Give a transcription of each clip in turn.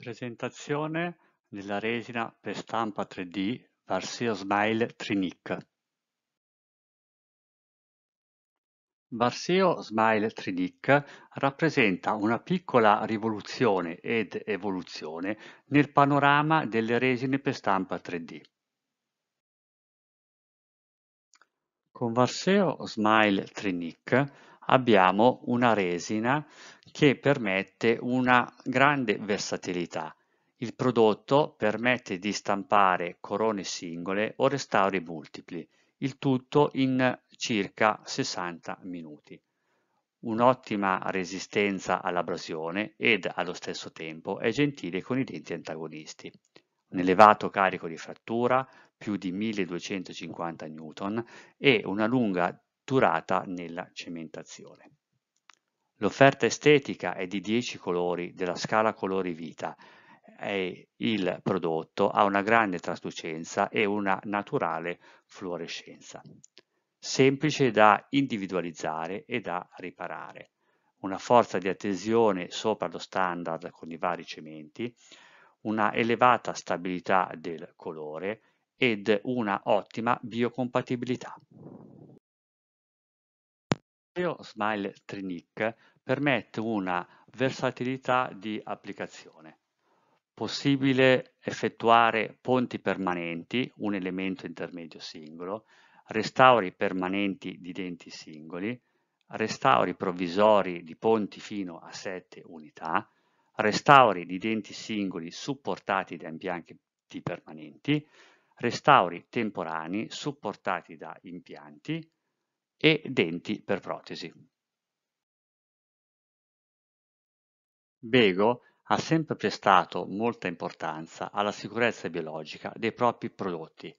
Presentazione della resina per stampa 3 D Varseo Smile Trinic. Varseo Smile Trinic rappresenta una piccola rivoluzione ed evoluzione nel panorama delle resine per stampa 3D. Con Varseo Smile Trinic abbiamo una resina che permette una grande versatilità. Il prodotto permette di stampare corone singole o restauri multipli, il tutto in circa 60 minuti. Un'ottima resistenza all'abrasione ed allo stesso tempo è gentile con i denti antagonisti. Un elevato carico di frattura, più di 1250 N, e una lunga strutturata nella cementazione. L'offerta estetica è di 10 colori della scala colori vita e il prodotto ha una grande traslucenza e una naturale fluorescenza. Semplice da individualizzare e da riparare. Una forza di attesione sopra lo standard con i vari cementi, una elevata stabilità del colore ed una ottima biocompatibilità. Mario Smile Trinic permette una versatilità di applicazione: possibile effettuare ponti permanenti, un elemento intermedio singolo, restauri permanenti di denti singoli, restauri provvisori di ponti fino a 7 unità, restauri di denti singoli supportati da impianti permanenti, restauri temporanei supportati da impianti, e denti per protesi. Bego ha sempre prestato molta importanza alla sicurezza biologica dei propri prodotti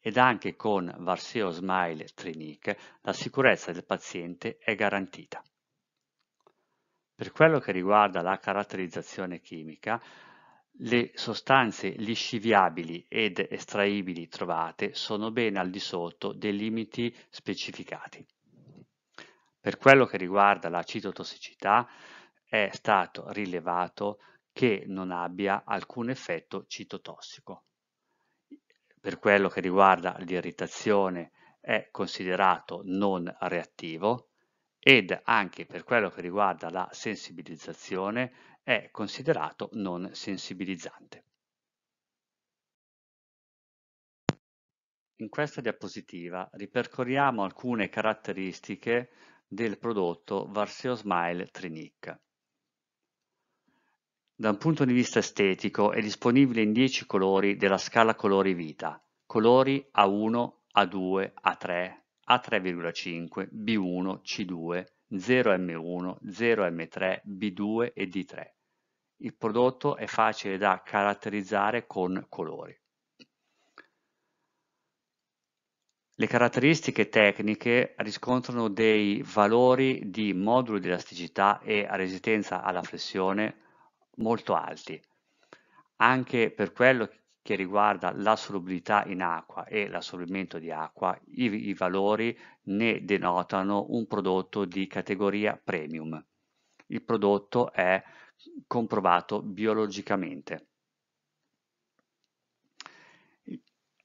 ed anche con Varseo Smile Trinic la sicurezza del paziente è garantita. Per quello che riguarda la caratterizzazione chimica, le sostanze lisciviabili ed estraibili trovate sono ben al di sotto dei limiti specificati. Per quello che riguarda la citotossicità è stato rilevato che non abbia alcun effetto citotossico. Per quello che riguarda l'irritazione è considerato non reattivo ed anche per quello che riguarda la sensibilizzazione è considerato non sensibilizzante. In questa diapositiva ripercorriamo alcune caratteristiche del prodotto Varseo Smile Trinic. Da un punto di vista estetico è disponibile in 10 colori della scala colori vita, colori A1, A2, A3, A3,5, B1, C2, 0M1, 0M3, B2 e D3 il prodotto è facile da caratterizzare con colori. Le caratteristiche tecniche riscontrano dei valori di modulo di elasticità e resistenza alla flessione molto alti. Anche per quello che riguarda la solubilità in acqua e l'assorbimento di acqua, i, i valori ne denotano un prodotto di categoria premium. Il prodotto è comprovato biologicamente.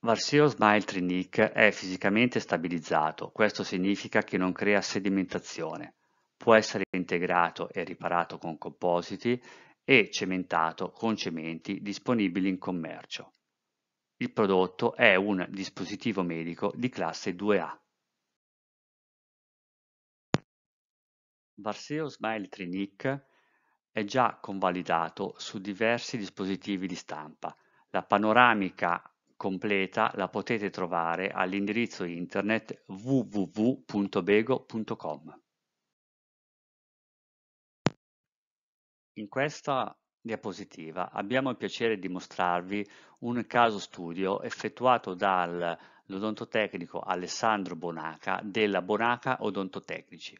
Varseos Smile-Trinic è fisicamente stabilizzato, questo significa che non crea sedimentazione, può essere integrato e riparato con compositi e cementato con cementi disponibili in commercio. Il prodotto è un dispositivo medico di classe 2A. Varseo Smile-Trinic è già convalidato su diversi dispositivi di stampa, la panoramica completa la potete trovare all'indirizzo internet www.bego.com. In questa diapositiva abbiamo il piacere di mostrarvi un caso studio effettuato dall'odontotecnico Alessandro Bonaca della Bonaca Odontotecnici.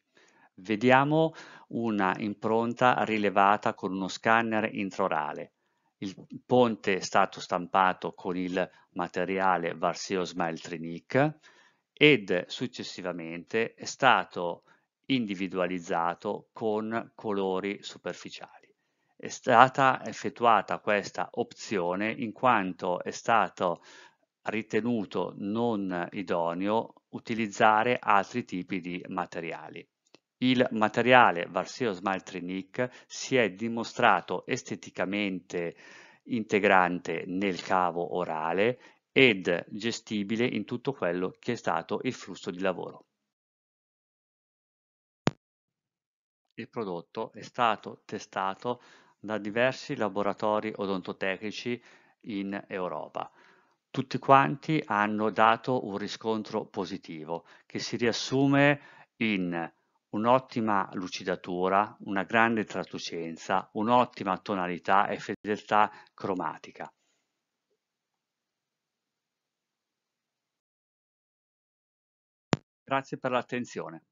Vediamo una impronta rilevata con uno scanner intraorale. Il ponte è stato stampato con il materiale Varseo Smile Trinic ed successivamente è stato individualizzato con colori superficiali. È stata effettuata questa opzione in quanto è stato ritenuto non idoneo utilizzare altri tipi di materiali. Il materiale Varseo Smile Smaltrinic si è dimostrato esteticamente integrante nel cavo orale ed gestibile in tutto quello che è stato il flusso di lavoro. Il prodotto è stato testato da diversi laboratori odontotecnici in Europa. Tutti quanti hanno dato un riscontro positivo che si riassume in un'ottima lucidatura, una grande traslucenza, un'ottima tonalità e fedeltà cromatica. Grazie per l'attenzione.